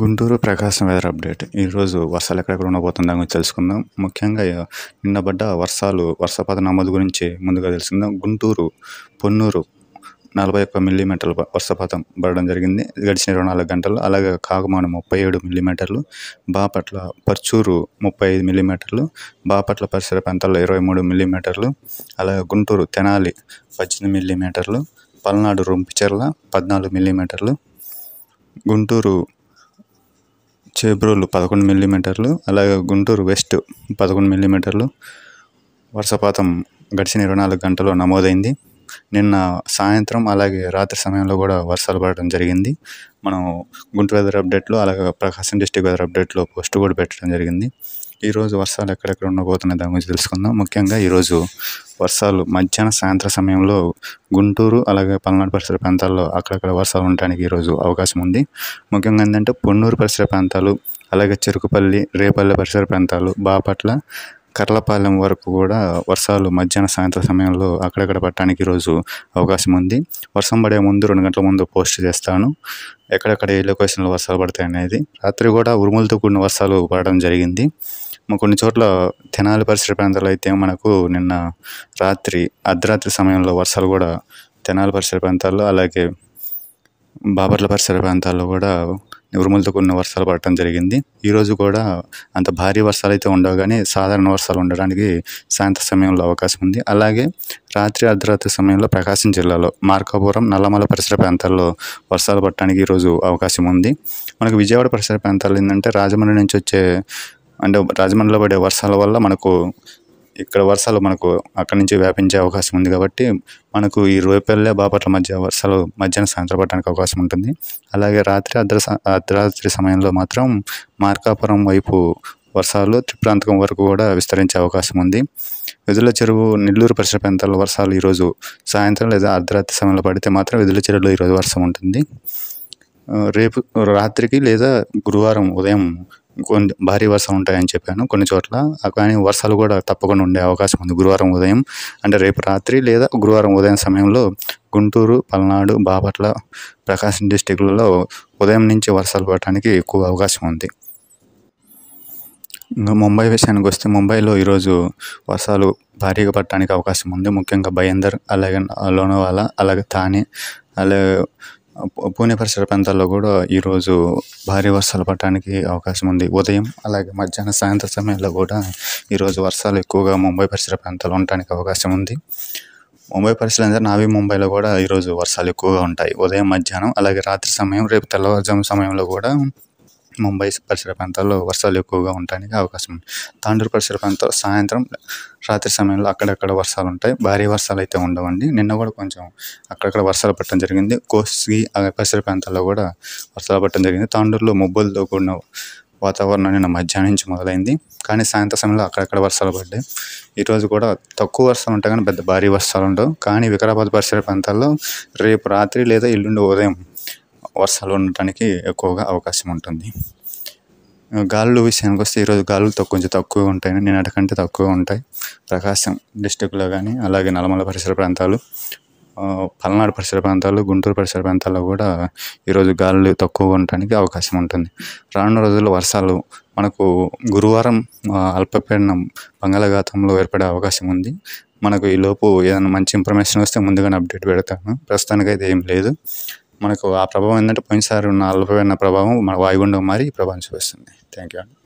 గుంటూరు ప్రకాశం weather update ఈరోజు వర్షాలు ఎక్కడెక్కడ ఉండబోతుందా గురించి తెలుసుకుందాం ముఖ్యంగా నిన్న పడ్డ వర్షాలు వర్షపాత నమోదు గురించి ముందుగా తెలుసుకుందాం గుంటూరు పొన్నూరు నలభై ఒక్క మిల్లీమీటర్లు వర్షపాతం పడడం జరిగింది గడిచిన ఇరవై నాలుగు గంటలు అలాగే కాగమానం ముప్పై ఏడు మిల్లీమీటర్లు బాపట్ల పర్చూరు ముప్పై ఐదు మిల్లీమీటర్లు బాపట్ల పరిసర ప్రాంతాల్లో ఇరవై మూడు మిల్లీమీటర్లు అలాగే గుంటూరు తెనాలి పద్దెనిమిది మిల్లీమీటర్లు పల్నాడు రొంపిచెర్ల పద్నాలుగు మిల్లీమీటర్లు గుంటూరు చేబ్రోలు పదకొండు మిల్లీమీటర్లు అలాగే గుంటూరు వెస్ట్ పదకొండు మిల్లీమీటర్లు వర్షపాతం గడిచిన ఇరవై నాలుగు గంటలు నమోదైంది నిన్న సాయంత్రం అలాగే రాత్రి సమయంలో కూడా వర్షాలు పడడం జరిగింది మనం గుంటూరు వెదర్ అప్డేట్లో అలాగే ప్రకాశం డిస్టిక్ వెదర్ అప్డేట్లో పోస్ట్ కూడా పెట్టడం జరిగింది ఈరోజు వర్షాలు ఎక్కడెక్కడ ఉండబోతున్నాయి దాని గురించి తెలుసుకుందాం ముఖ్యంగా ఈరోజు వర్షాలు మధ్యాహ్న సాయంత్రం సమయంలో గుంటూరు అలాగే పల్నాడు పరిసర ప్రాంతాల్లో అక్కడక్కడ వర్షాలు ఉండడానికి ఈరోజు అవకాశం ఉంది ముఖ్యంగా ఏంటంటే పొన్నూరు పరిసర ప్రాంతాలు అలాగే చెరుకుపల్లి రేపల్లె పరిసర ప్రాంతాలు బాపట్ల కర్లపాలెం వరకు కూడా వర్షాలు మధ్యాహ్న సాయంత్రం సమయంలో అక్కడక్కడ పట్టడానికి ఈరోజు అవకాశం ఉంది వర్షం పడే ముందు రెండు గంటల ముందు పోస్ట్ చేస్తాను ఎక్కడెక్కడ ఏ లొకేషన్లో వర్షాలు పడతాయి అనేది రాత్రి కూడా ఉరుములతో కూడిన వర్షాలు పడడం జరిగింది కొన్ని చోట్ల తెనాలి పరిసర ప్రాంతాల్లో అయితే మనకు నిన్న రాత్రి అర్ధరాత్రి సమయంలో వర్షాలు కూడా తెనాలి పరిసర ప్రాంతాల్లో అలాగే బాబర్ల పరిసర ప్రాంతాల్లో కూడా ఉరుములతో కూడిన వర్షాలు పడటం జరిగింది ఈరోజు కూడా అంత భారీ వర్షాలు అయితే ఉండవు కానీ సాధారణ వర్షాలు ఉండడానికి సాయంత్ర సమయంలో అవకాశం ఉంది అలాగే రాత్రి అర్ధరాత్రి సమయంలో ప్రకాశం జిల్లాలో మార్కాపురం నల్లమల పరిసర ప్రాంతాల్లో వర్షాలు పడటానికి ఈరోజు అవకాశం ఉంది మనకు విజయవాడ పరిసర ప్రాంతాలు ఏంటంటే రాజమండ్రి నుంచి వచ్చే అంటే రాజమండ్రిలో పడే వర్షాల వల్ల మనకు ఇక్కడ వర్షాలు మనకు అక్కడి నుంచి వ్యాపించే అవకాశం ఉంది కాబట్టి మనకు ఈ రూపెల్లె బాపట్ల మధ్య వర్షాలు మధ్యాహ్నం సాయంత్రం పడడానికి అవకాశం ఉంటుంది అలాగే రాత్రి అర్ధ అర్ధరాత్రి సమయంలో మాత్రం మార్కాపురం వైపు వర్షాలు త్రిప్రాంతకం వరకు కూడా విస్తరించే అవకాశం ఉంది వెదుల చెరువు నెల్లూరు పరిసర ప్రాంతాల్లో వర్షాలు ఈరోజు సాయంత్రం లేదా అర్ధరాత్రి సమయంలో పడితే మాత్రం వెదుల చెరువులో ఈరోజు వర్షం ఉంటుంది రేపు రాత్రికి లేదా గురువారం ఉదయం కొన్ని భారీ వర్షాలు ఉంటాయని చెప్పాను కొన్ని చోట్ల కానీ వర్షాలు కూడా తప్పకుండా ఉండే అవకాశం ఉంది గురువారం ఉదయం అంటే రేపు రాత్రి లేదా గురువారం ఉదయం సమయంలో గుంటూరు పల్నాడు బాపట్ల ప్రకాశం డిస్టిక్లలో ఉదయం నుంచి వర్షాలు పడటానికి ఎక్కువ అవకాశం ఉంది ముంబై విషయానికి వస్తే ముంబైలో ఈరోజు వర్షాలు భారీగా పడటానికి అవకాశం ఉంది ముఖ్యంగా భయందర్ అలాగే లోనోవాలా అలాగే థానే అలాగే పూణే పరిసర ప్రాంతాల్లో కూడా ఈరోజు భారీ వర్షాలు పడటానికి అవకాశం ఉంది ఉదయం అలాగే మధ్యాహ్నం సాయంత్రం సమయంలో కూడా ఈరోజు వర్షాలు ఎక్కువగా ముంబై పరిసర ప్రాంతాలు ఉండటానికి అవకాశం ఉంది ముంబై పరిసరాలు నావి ముంబైలో కూడా ఈరోజు వర్షాలు ఎక్కువగా ఉంటాయి ఉదయం మధ్యాహ్నం అలాగే రాత్రి సమయం రేపు తెల్లవారుజాము సమయంలో కూడా ముంబై పరిసర ప్రాంతాల్లో వర్షాలు ఎక్కువగా ఉండడానికి అవకాశం ఉంది తాండూరు పరిసర ప్రాంతాల్లో సాయంత్రం రాత్రి సమయంలో అక్కడక్కడ వర్షాలు ఉంటాయి భారీ వర్షాలు అయితే ఉండవండి నిన్న కూడా కొంచెం అక్కడక్కడ వర్షాలు పట్టడం జరిగింది కోసి పరిసర ప్రాంతాల్లో కూడా వర్షాలు పట్టడం జరిగింది తాండూరులో ముబ్బులతో కూడిన వాతావరణం నిన్న మధ్యాహ్నం నుంచి మొదలైంది కానీ సాయంత్రం సమయంలో అక్కడక్కడ వర్షాలు పడ్డాయి ఈరోజు కూడా తక్కువ వర్షాలు ఉంటాయి కానీ పెద్ద భారీ వర్షాలు ఉండవు కానీ వికారాబాద్ పరిసర ప్రాంతాల్లో రేపు రాత్రి లేదా ఎల్లుండి ఉదయం వర్షాలు ఉండటానికి ఎక్కువగా అవకాశం ఉంటుంది గాలులు విషయానికి వస్తే ఈరోజు గాలులు తక్కువ కొంచెం తక్కువ ఉంటాయి నిన్నటి కంటే తక్కువ ఉంటాయి ప్రకాశం డిస్టిక్లో కానీ అలాగే నల్లమల పరిసర ప్రాంతాలు పల్నాడు పరిసర ప్రాంతాలు గుంటూరు పరిసర ప్రాంతాల్లో కూడా ఈరోజు గాలులు తక్కువ ఉండటానికి అవకాశం ఉంటుంది రానున్న రోజుల్లో వర్షాలు మనకు గురువారం అల్పపీడనం బంగాళాఘాతంలో ఏర్పడే అవకాశం ఉంది మనకు ఈలోపు ఏదైనా మంచి ఇన్ఫర్మేషన్ వస్తే ముందుగానే అప్డేట్ పెడతాను ప్రస్తుతానికైతే ఏం లేదు మనకు ఆ ప్రభావం ఏంటంటే పోయినసారి ఉన్న అల్పమైన ప్రభావం మన వాయుగుండం మారి ఈ ప్రభావం చూపిస్తుంది థ్యాంక్ యూ అండి